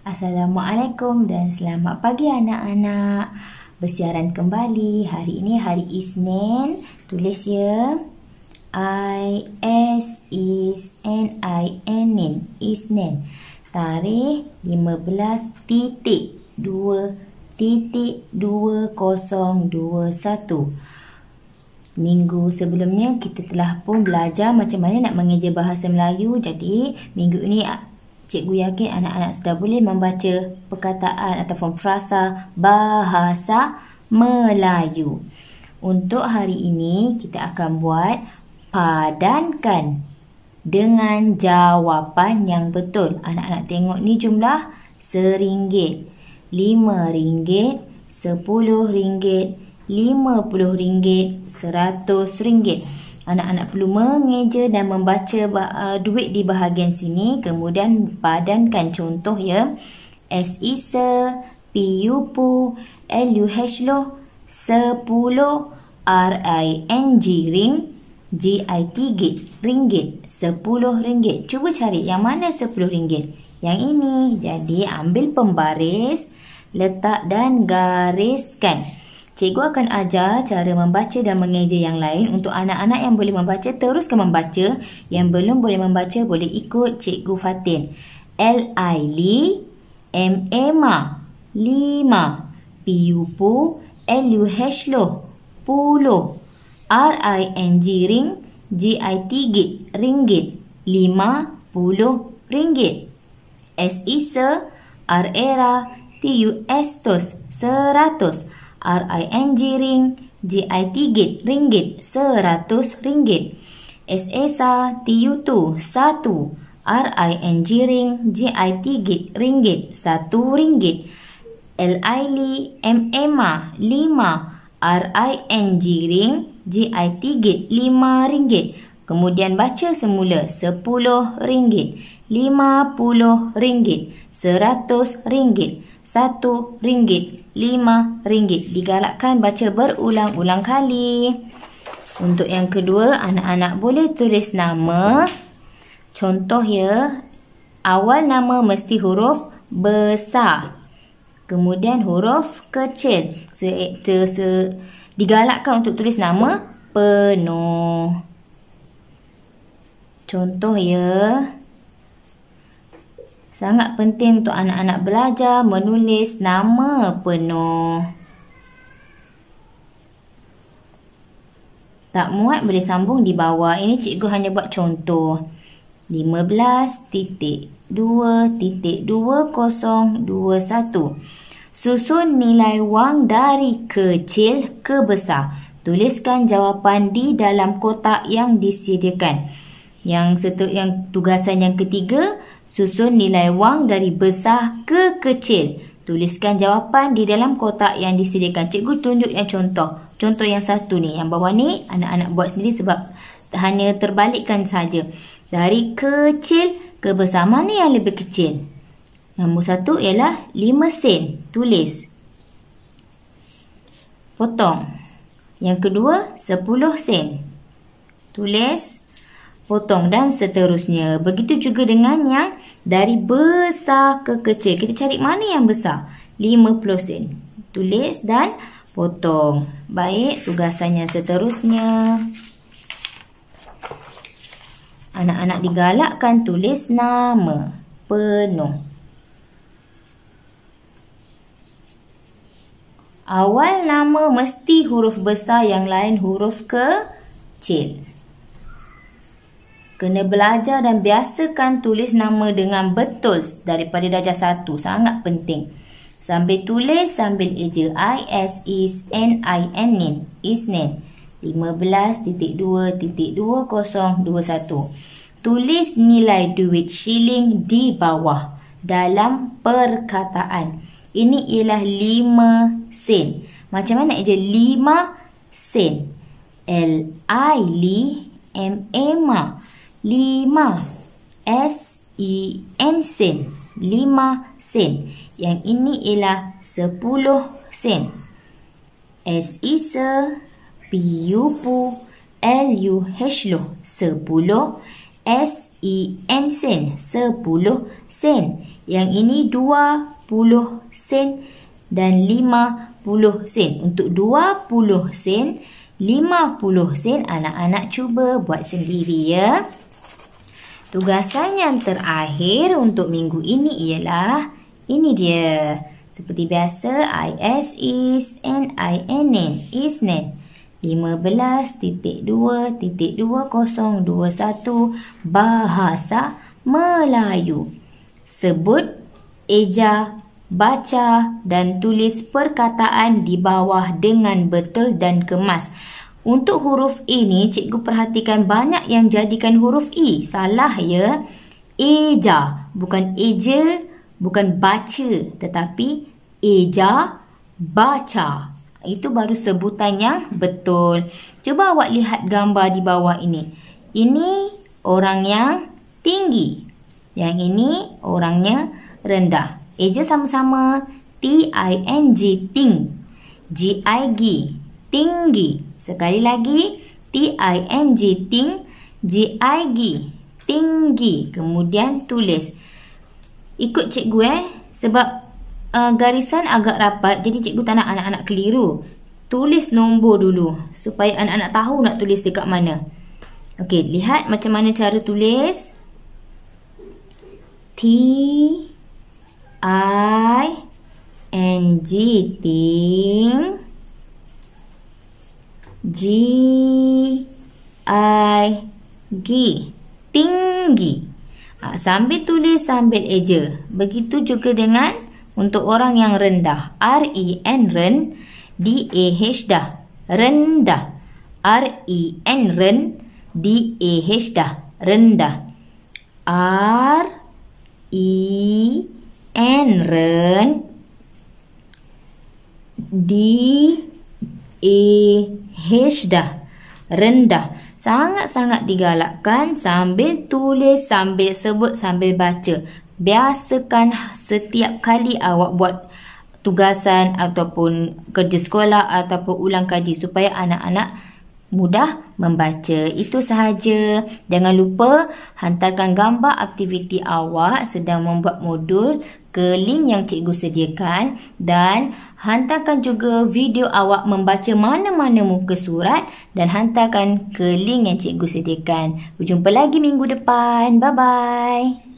Assalamualaikum dan selamat pagi anak-anak. Bersiaran kembali. Hari ini hari Isnin. Tulis ya. I S is N I N N Isnin. Tarikh 15 titik 2 titik 2021. Minggu sebelumnya kita telah pun belajar macam mana nak mengeja bahasa Melayu. Jadi minggu ini cikgu yakin anak-anak sudah boleh membaca perkataan ataupun frasa bahasa Melayu. Untuk hari ini, kita akan buat padankan dengan jawapan yang betul. Anak-anak tengok ni jumlah seringgit, lima ringgit, sepuluh ringgit, lima puluh ringgit, seratus ringgit. Anak-anak perlu mengeja dan membaca uh, duit di bahagian sini. Kemudian padankan contoh ya. S I S E P U P U, L U H E S L lo, sepuluh, R I N G R I N G I T git, ringgit, sepuluh ringgit. Cuba cari yang mana sepuluh ringgit. Yang ini. Jadi ambil pembaris, letak dan gariskan. Cikgu akan ajar cara membaca dan mengeja yang lain untuk anak-anak yang boleh membaca terus ke membaca. Yang belum boleh membaca boleh ikut Cikgu Fatin. L I L M A M A lima P U P U L U H L O pulo R I N G ring G I T G ringgit lima pulo ringgit S I S A e R E R A T U S T O S seratus RING ring, GIT gate ringgit 100 ringgit. SSA TU2 1 RING ring, GIT gate ringgit 1 ringgit. LI li MMA e 5 RING ring, GIT gate 5 ringgit. Kemudian baca semula 10 ringgit, 50 ringgit, 100 ringgit satu ringgit, lima ringgit. Digalakkan baca berulang-ulang kali. Untuk yang kedua, anak-anak boleh tulis nama. Contoh ya, awal nama mesti huruf besar. Kemudian huruf kecil. Se -se -se Digalakkan untuk tulis nama penuh. Contoh ya. Sangat penting untuk anak-anak belajar menulis nama penuh. Tak muat boleh sambung di bawah. Ini cikgu hanya buat contoh. 15.2.2021 Susun nilai wang dari kecil ke besar. Tuliskan jawapan di dalam kotak yang disediakan. Yang setu- yang tugasan yang ketiga, Susun nilai wang dari besar ke kecil. Tuliskan jawapan di dalam kotak yang disediakan. Cikgu tunjuk yang contoh. Contoh yang satu ni, yang bawah ni anak-anak buat sendiri sebab hanya terbalikkan saja. Dari kecil ke besar mana yang lebih kecil? Nombor satu ialah 5 sen. Tulis. Potong. Yang kedua 10 sen. Tulis. Potong dan seterusnya. Begitu juga dengan yang dari besar ke kecil. Kita cari mana yang besar? 50 sen. Tulis dan potong. Baik, tugasannya seterusnya. Anak-anak digalakkan tulis nama penuh. Awal nama mesti huruf besar yang lain huruf kecil kena belajar dan biasakan tulis nama dengan betul daripada darjah satu sangat penting sambil tulis sambil eja i s is n i n n is n 15.2.2021 tulis nilai duit shilling di bawah dalam perkataan ini ialah 5 sen macam mana eja 5 sen l i li m a ma lima S E N sen lima sen yang ini ialah sepuluh sen S E S P U P L U H L sepuluh S E N sen sepuluh sen yang ini dua puluh sen dan lima puluh sen untuk dua puluh sen lima puluh sen anak-anak cuba buat sendiri ya. Tugasan yang terakhir untuk minggu ini ialah ini dia. Seperti biasa, IS is and INN is net. 15.2.2021 Bahasa Melayu. Sebut, eja, baca dan tulis perkataan di bawah dengan betul dan kemas. Untuk huruf E ni, cikgu perhatikan banyak yang jadikan huruf E. Salah ya. Eja. Bukan eja, bukan baca. Tetapi eja, baca. Itu baru sebutan yang betul. Cuba awak lihat gambar di bawah ini. Ini orang yang tinggi. Yang ini orangnya rendah. Eja sama-sama. T-I-N-G, ting. G-I-G, tinggi. Sekali lagi, T-I-N-G, ting, G-I-G, tinggi. Kemudian tulis. Ikut cikgu eh, sebab uh, garisan agak rapat, jadi cikgu tak nak anak-anak keliru. Tulis nombor dulu, supaya anak-anak tahu nak tulis dekat mana. Okey, lihat macam mana cara tulis. T, I, N, G, ting, G I G tinggi. Ha, sambil tulis sambil eja. Begitu juga dengan untuk orang yang rendah. R E N ren D A e H dah. Rendah. R E N ren D A e H dah. Rendah. R E N ren D -A e -H -dah. A, H dah. Rendah. Sangat-sangat digalakkan sambil tulis, sambil sebut, sambil baca. Biasakan setiap kali awak buat tugasan ataupun kerja sekolah ataupun ulang kaji supaya anak-anak mudah membaca. Itu sahaja. Jangan lupa hantarkan gambar aktiviti awak sedang membuat modul ke link yang cikgu sediakan dan hantarkan juga video awak membaca mana-mana muka surat dan hantarkan ke link yang cikgu sediakan. Berjumpa lagi minggu depan. Bye-bye.